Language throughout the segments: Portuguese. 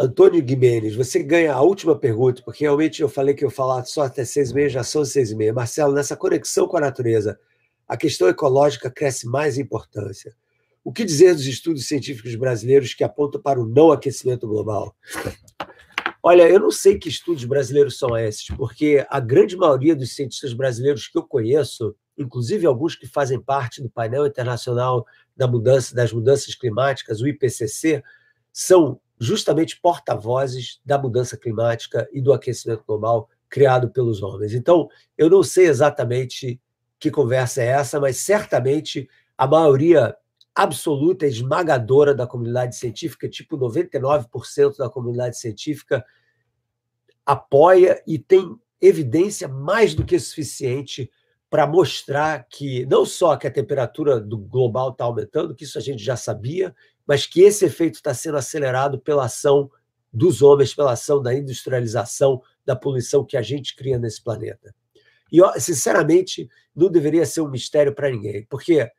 Antônio Guimenes, você ganha a última pergunta, porque realmente eu falei que eu falar só até seis meses, já são seis meses. Marcelo, nessa conexão com a natureza, a questão ecológica cresce mais em importância. O que dizer dos estudos científicos brasileiros que apontam para o não aquecimento global? Olha, eu não sei que estudos brasileiros são esses, porque a grande maioria dos cientistas brasileiros que eu conheço, inclusive alguns que fazem parte do painel internacional da mudança das mudanças climáticas, o IPCC, são justamente porta-vozes da mudança climática e do aquecimento global criado pelos homens. Então, eu não sei exatamente que conversa é essa, mas certamente a maioria absoluta, esmagadora da comunidade científica, tipo 99% da comunidade científica, apoia e tem evidência mais do que suficiente para mostrar que não só que a temperatura do global está aumentando, que isso a gente já sabia, mas que esse efeito está sendo acelerado pela ação dos homens, pela ação da industrialização, da poluição que a gente cria nesse planeta. E, sinceramente, não deveria ser um mistério para ninguém, porque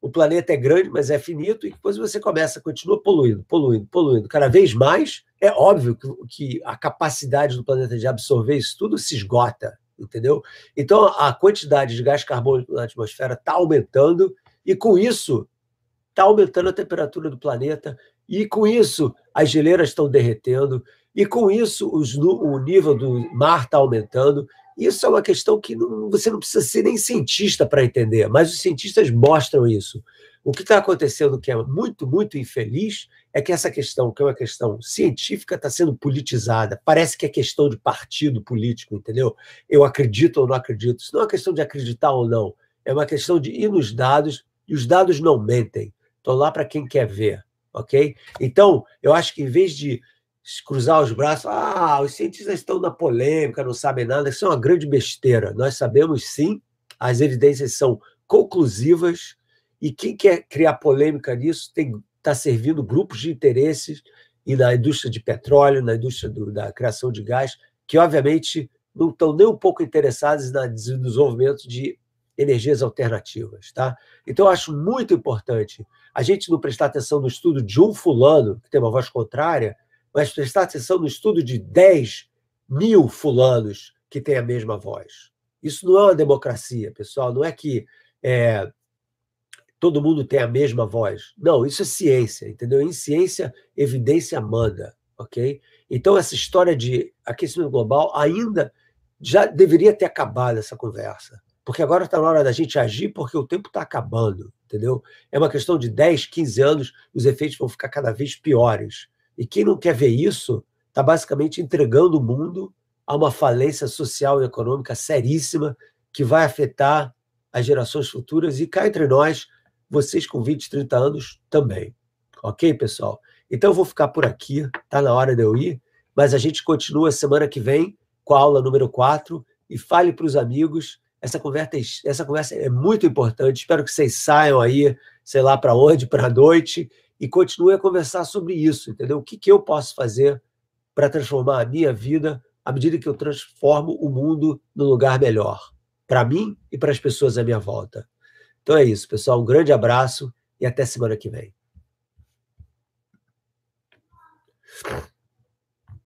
o planeta é grande, mas é finito, e depois você começa, continua poluindo, poluindo, poluindo, cada vez mais. É óbvio que, que a capacidade do planeta de absorver isso tudo se esgota entendeu? Então, a quantidade de gás carbônico na atmosfera está aumentando, e com isso, está aumentando a temperatura do planeta, e com isso, as geleiras estão derretendo, e com isso, os, o nível do mar está aumentando, isso é uma questão que não, você não precisa ser nem cientista para entender, mas os cientistas mostram isso. O que está acontecendo, que é muito, muito infeliz, é que essa questão, que é uma questão científica, está sendo politizada. Parece que é questão de partido político, entendeu? Eu acredito ou não acredito. Isso não é uma questão de acreditar ou não. É uma questão de ir nos dados, e os dados não mentem. Estou lá para quem quer ver, ok? Então, eu acho que em vez de cruzar os braços, ah, os cientistas estão na polêmica, não sabem nada, isso é uma grande besteira. Nós sabemos sim, as evidências são conclusivas, e quem quer criar polêmica nisso está servindo grupos de interesses e na indústria de petróleo, na indústria do, da criação de gás, que obviamente não estão nem um pouco interessados no desenvolvimento de energias alternativas, tá? Então eu acho muito importante a gente não prestar atenção no estudo de um fulano que tem uma voz contrária mas prestar atenção no estudo de 10 mil fulanos que têm a mesma voz. Isso não é uma democracia, pessoal. Não é que é, todo mundo tem a mesma voz. Não, isso é ciência, entendeu? Em ciência, evidência manda, ok? Então, essa história de aquecimento global ainda já deveria ter acabado essa conversa. Porque agora está na hora da gente agir, porque o tempo está acabando, entendeu? É uma questão de 10, 15 anos, os efeitos vão ficar cada vez piores. E quem não quer ver isso está basicamente entregando o mundo a uma falência social e econômica seríssima que vai afetar as gerações futuras e cá entre nós, vocês com 20, 30 anos também. Ok, pessoal? Então eu vou ficar por aqui, Está na hora de eu ir, mas a gente continua semana que vem com a aula número 4 e fale para os amigos. Essa conversa, essa conversa é muito importante. Espero que vocês saiam aí, sei lá para onde, para a noite, e continue a conversar sobre isso, entendeu? O que, que eu posso fazer para transformar a minha vida à medida que eu transformo o mundo num lugar melhor, para mim e para as pessoas à minha volta. Então é isso, pessoal. Um grande abraço e até semana que vem.